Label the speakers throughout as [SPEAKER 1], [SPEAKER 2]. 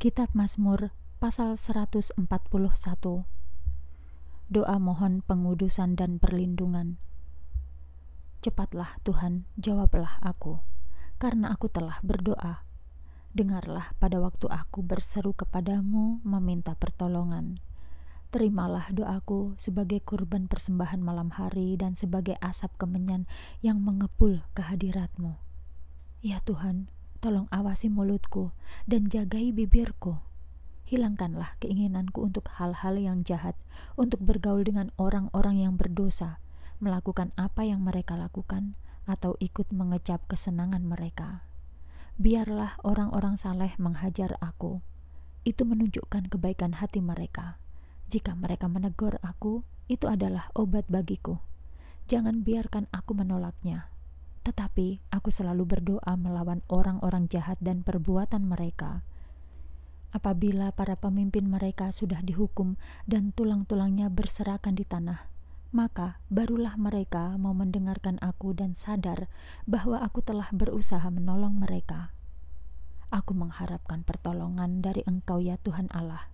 [SPEAKER 1] Kitab Mazmur pasal 141 Doa mohon pengudusan dan perlindungan Cepatlah Tuhan, jawablah aku, karena aku telah berdoa. Dengarlah pada waktu aku berseru kepadamu meminta pertolongan. Terimalah doaku sebagai kurban persembahan malam hari dan sebagai asap kemenyan yang mengepul kehadiratmu. Ya Tuhan, Tolong awasi mulutku dan jagai bibirku. Hilangkanlah keinginanku untuk hal-hal yang jahat, untuk bergaul dengan orang-orang yang berdosa, melakukan apa yang mereka lakukan, atau ikut mengecap kesenangan mereka. Biarlah orang-orang saleh menghajar aku. Itu menunjukkan kebaikan hati mereka. Jika mereka menegur aku, itu adalah obat bagiku. Jangan biarkan aku menolaknya. Tetapi aku selalu berdoa melawan orang-orang jahat dan perbuatan mereka. Apabila para pemimpin mereka sudah dihukum dan tulang-tulangnya berserakan di tanah, maka barulah mereka mau mendengarkan aku dan sadar bahwa aku telah berusaha menolong mereka. Aku mengharapkan pertolongan dari Engkau, ya Tuhan Allah.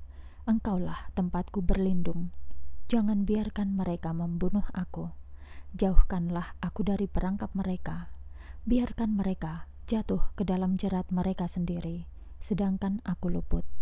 [SPEAKER 1] Engkaulah tempatku berlindung. Jangan biarkan mereka membunuh aku. Jauhkanlah aku dari perangkap mereka. Biarkan mereka jatuh ke dalam jerat mereka sendiri, sedangkan aku luput.